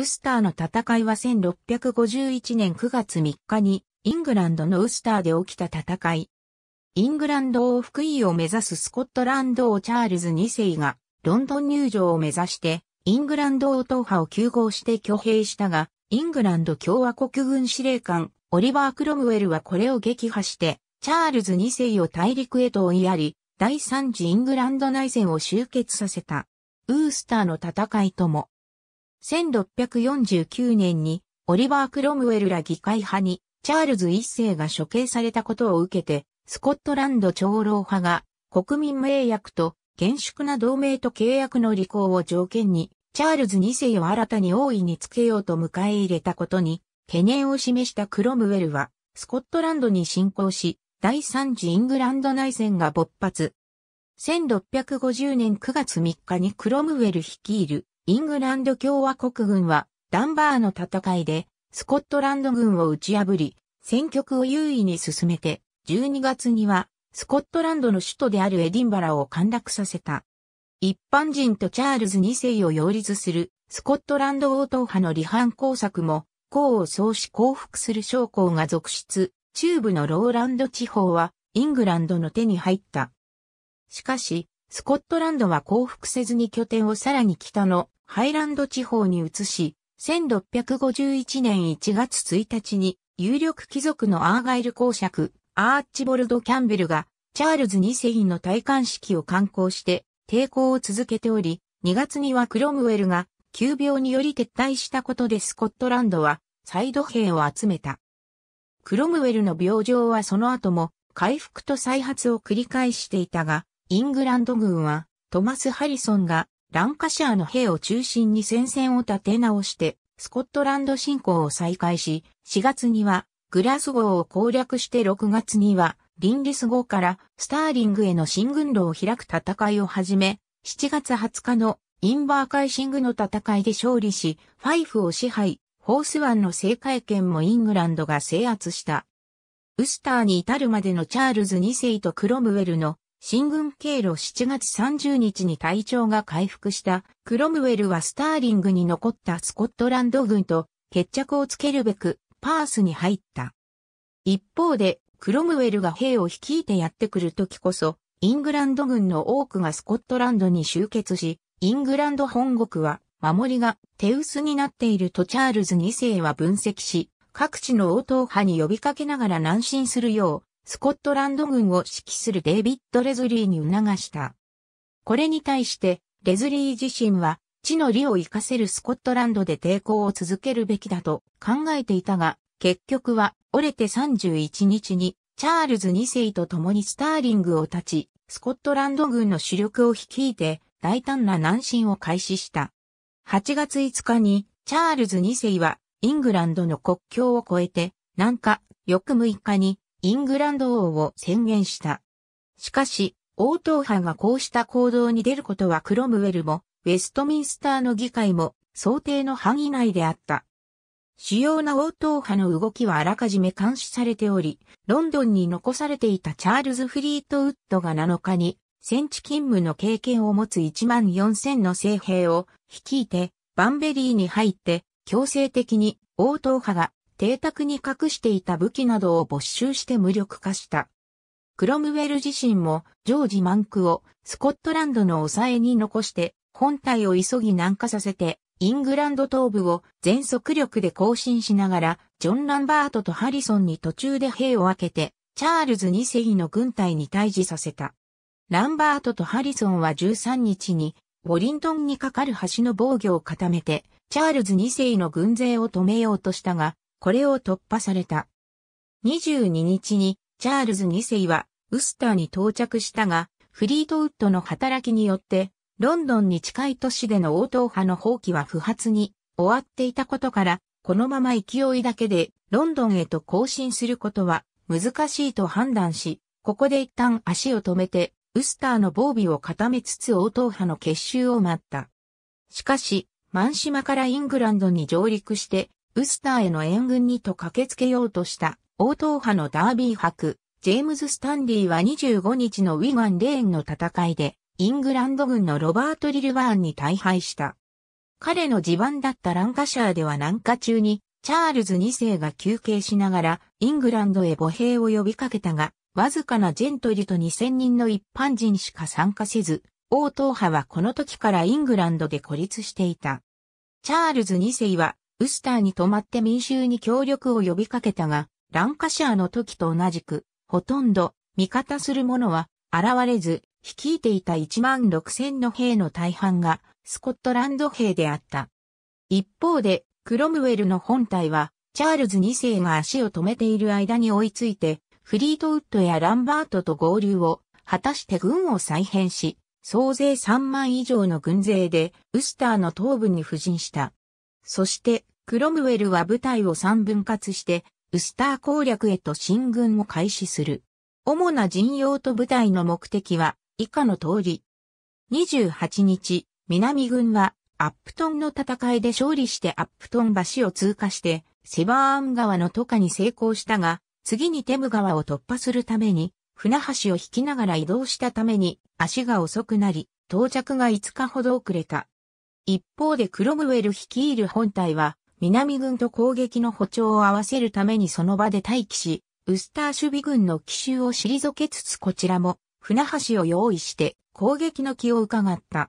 ウスターの戦いは1651年9月3日にイングランドのウスターで起きた戦い。イングランド王福井を目指すスコットランド王チャールズ2世がロンドン入場を目指してイングランド王党派を休合して挙兵したが、イングランド共和国軍司令官オリバー・クロムウェルはこれを撃破してチャールズ2世を大陸へと追いやり、第3次イングランド内戦を終結させた。ウースターの戦いとも1649年にオリバー・クロムウェルら議会派にチャールズ一世が処刑されたことを受けて、スコットランド長老派が国民名約と厳粛な同盟と契約の履行を条件に、チャールズ2世を新たに王位につけようと迎え入れたことに、懸念を示したクロムウェルは、スコットランドに侵攻し、第三次イングランド内戦が勃発。1650年9月3日にクロムウェル率いるイングランド共和国軍はダンバーの戦いでスコットランド軍を打ち破り、戦局を優位に進めて、12月にはスコットランドの首都であるエディンバラを陥落させた。一般人とチャールズ2世を擁立するスコットランド王党派の離反工作も、功を奏し降伏する将校が続出、中部のローランド地方はイングランドの手に入った。しかし、スコットランドは降伏せずに拠点をさらに北のハイランド地方に移し、1651年1月1日に有力貴族のアーガイル公爵、アーチボルド・キャンベルが、チャールズ2世の戴冠式を観光して抵抗を続けており、2月にはクロムウェルが急病により撤退したことでスコットランドは再度兵を集めた。クロムウェルの病状はその後も回復と再発を繰り返していたが、イングランド軍はトマス・ハリソンがランカシャーの兵を中心に戦線を立て直して、スコットランド侵攻を再開し、4月にはグラスゴーを攻略して6月には、リンリス号からスターリングへの進軍路を開く戦いを始め、7月20日のインバーカイシングの戦いで勝利し、ファイフを支配、ホース湾の政界権もイングランドが制圧した。ウスターに至るまでのチャールズ2世とクロムウェルの進軍経路7月30日に体調が回復したクロムウェルはスターリングに残ったスコットランド軍と決着をつけるべくパースに入った。一方でクロムウェルが兵を率いてやってくる時こそイングランド軍の多くがスコットランドに集結し、イングランド本国は守りが手薄になっているとチャールズ2世は分析し、各地の応答派に呼びかけながら南進するようスコットランド軍を指揮するデイビッド・レズリーに促した。これに対して、レズリー自身は、地の利を活かせるスコットランドで抵抗を続けるべきだと考えていたが、結局は折れて31日にチャールズ2世と共にスターリングを立ち、スコットランド軍の主力を率いて大胆な南進を開始した。8月5日にチャールズ2世はイングランドの国境を越えて、南下、翌6日にイングランド王を宣言した。しかし、王党派がこうした行動に出ることはクロムウェルも、ウェストミンスターの議会も、想定の範囲内であった。主要な王党派の動きはあらかじめ監視されており、ロンドンに残されていたチャールズ・フリートウッドが7日に、戦地勤務の経験を持つ1万4000の政兵を率いて、バンベリーに入って、強制的に王党派が邸宅に隠していた武器などを没収して無力化した。クロムウェル自身もジョージ・マンクをスコットランドの抑えに残して本体を急ぎ南下させてイングランド東部を全速力で行進しながらジョン・ランバートとハリソンに途中で兵を分けてチャールズ2世の軍隊に退治させた。ランバートとハリソンは13日にウォリントンにかかる橋の防御を固めてチャールズ2世の軍勢を止めようとしたがこれを突破された。22日にチャールズ2世はウスターに到着したが、フリートウッドの働きによって、ロンドンに近い都市での応答派の放棄は不発に終わっていたことから、このまま勢いだけでロンドンへと更新することは難しいと判断し、ここで一旦足を止めて、ウスターの防備を固めつつ応答派の結集を待った。しかし、マン島からイングランドに上陸して、ウスターへの援軍にと駆けつけようとした、王党派のダービー博、ジェームズ・スタンリーは25日のウィガン・レーンの戦いで、イングランド軍のロバート・リルバーンに大敗した。彼の地盤だったランカシャーでは南下中に、チャールズ2世が休憩しながら、イングランドへ母兵を呼びかけたが、わずかなジェントリと2000人の一般人しか参加せず、王党派はこの時からイングランドで孤立していた。チャールズ2世は、ウスターに泊まって民衆に協力を呼びかけたが、ランカシャーの時と同じく、ほとんど味方する者は現れず、率いていた1万6千の兵の大半がスコットランド兵であった。一方で、クロムウェルの本体は、チャールズ2世が足を止めている間に追いついて、フリートウッドやランバートと合流を果たして軍を再編し、総勢3万以上の軍勢でウスターの東部に布陣した。そして、クロムウェルは部隊を三分割して、ウスター攻略へと進軍を開始する。主な陣容と部隊の目的は、以下の通り。28日、南軍は、アップトンの戦いで勝利してアップトン橋を通過して、セバーン川の渡河に成功したが、次にテム川を突破するために、船橋を引きながら移動したために、足が遅くなり、到着が5日ほど遅れた。一方でクロムウェル率いる本隊は、南軍と攻撃の歩調を合わせるためにその場で待機し、ウスター守備軍の奇襲を退けつつこちらも、船橋を用意して攻撃の気を伺った。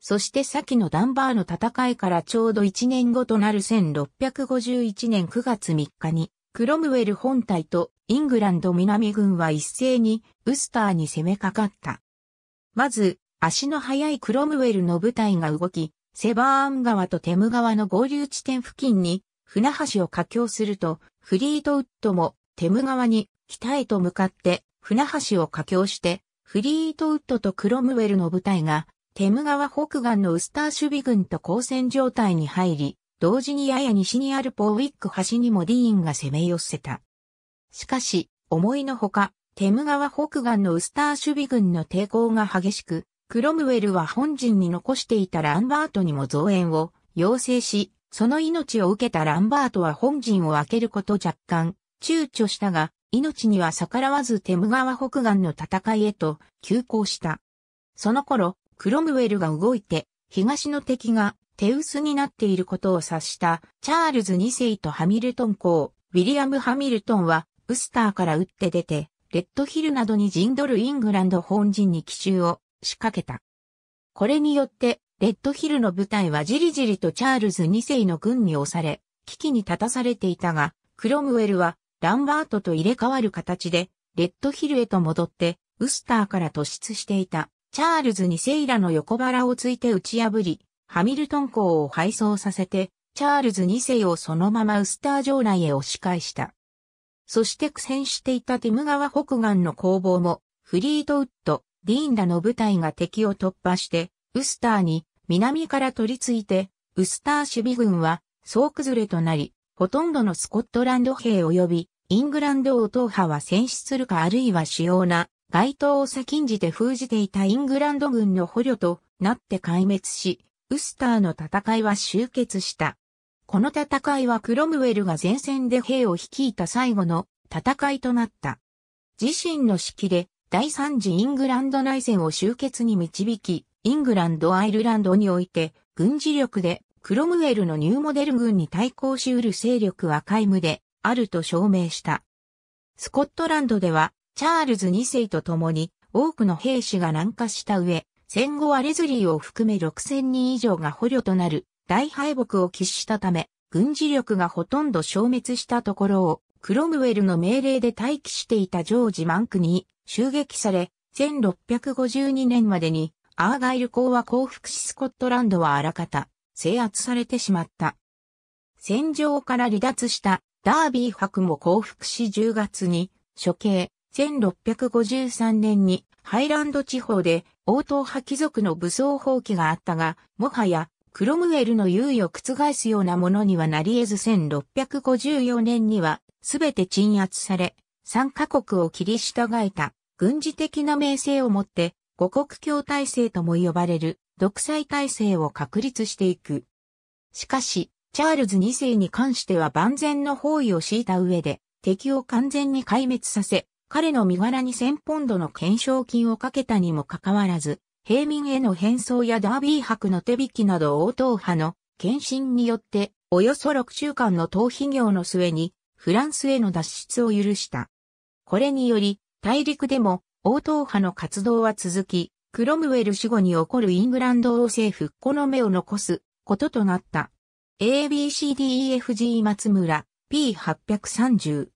そして先のダンバーの戦いからちょうど1年後となる1651年9月3日に、クロムウェル本体とイングランド南軍は一斉にウスターに攻めかかった。まず、足の速いクロムウェルの部隊が動き、セバーン川とテム川の合流地点付近に船橋を架橋すると、フリートウッドもテム川に北へと向かって船橋を架橋して、フリートウッドとクロムウェルの部隊がテム川北岸のウスター守備軍と交戦状態に入り、同時にやや西にあるポーウィック橋にもディーンが攻め寄せた。しかし、思いのほか、テム川北岸のウスター守備軍の抵抗が激しく、クロムウェルは本陣に残していたランバートにも増援を要請し、その命を受けたランバートは本陣を開けること若干躊躇したが、命には逆らわずテム川北岸の戦いへと急行した。その頃、クロムウェルが動いて、東の敵が手薄になっていることを察したチャールズ2世とハミルトン公、ウィリアム・ハミルトンは、ウスターから撃って出て、レッドヒルなどに陣取るイングランド本人に奇襲を仕掛けた。これによって、レッドヒルの部隊はじりじりとチャールズ2世の軍に押され、危機に立たされていたが、クロムウェルは、ランバートと入れ替わる形で、レッドヒルへと戻って、ウスターから突出していた、チャールズ2世らの横腹をついて打ち破り、ハミルトン港を敗走させて、チャールズ2世をそのままウスター城内へ押し返した。そして苦戦していたティム川北岸の攻防も、フリートウッド、ディーンらの部隊が敵を突破して、ウスターに南から取り付いて、ウスター守備軍は総崩れとなり、ほとんどのスコットランド兵及びイングランド王党派は戦死するかあるいは主要な街頭を先んじて封じていたイングランド軍の捕虜となって壊滅し、ウスターの戦いは終結した。この戦いはクロムウェルが前線で兵を率いた最後の戦いとなった。自身の指揮で第三次イングランド内戦を終結に導き、イングランド・アイルランドにおいて、軍事力で、クロムウェルのニューモデル軍に対抗し得る勢力は皆無で、あると証明した。スコットランドでは、チャールズ2世と共に、多くの兵士が南下した上、戦後はレズリーを含め6000人以上が捕虜となる大敗北を喫したため、軍事力がほとんど消滅したところを、クロムウェルの命令で待機していたジョージ・マンクに、襲撃され、1652年までにアーガイル公は降伏しスコットランドはあらかた制圧されてしまった。戦場から離脱したダービー伯も降伏し10月に処刑、1653年にハイランド地方で王党派貴族の武装放棄があったが、もはやクロムウェルの猶予を覆すようなものにはなり得ず1654年にはすべて鎮圧され、3カ国を切り従えた。軍事的な名声をもって、五国協体制とも呼ばれる独裁体制を確立していく。しかし、チャールズ2世に関しては万全の包囲を敷いた上で、敵を完全に壊滅させ、彼の身柄に1000ポンドの懸賞金をかけたにもかかわらず、平民への変装やダービー博の手引きなど応答派の献身によって、およそ6週間の逃避業の末に、フランスへの脱出を許した。これにより、大陸でも、王答派の活動は続き、クロムウェル死後に起こるイングランド王政復古の目を残すこととなった。ABCDEFG 松村 P830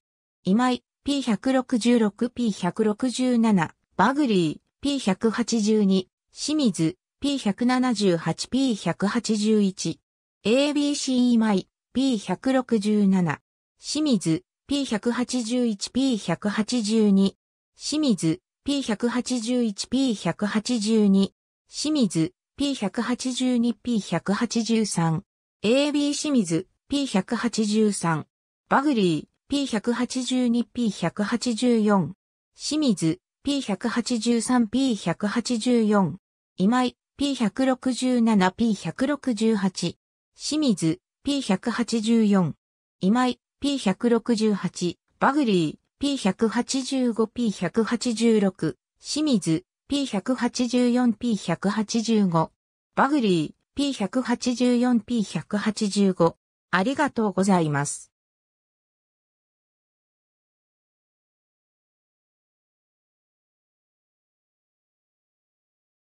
今井 P166P167 バグリー P182 清水 P178P181 ABC 今井 P167 清水 P181P182 清水 P181P182、清水 P182P183、AB 清水 P183、バグリー P182P184、清水 P183P184、今井 P167P168、清水 P184、今井 P168、バグリー P185P186、清水、P184P185、バグリー、P184P185。ありがとうございます。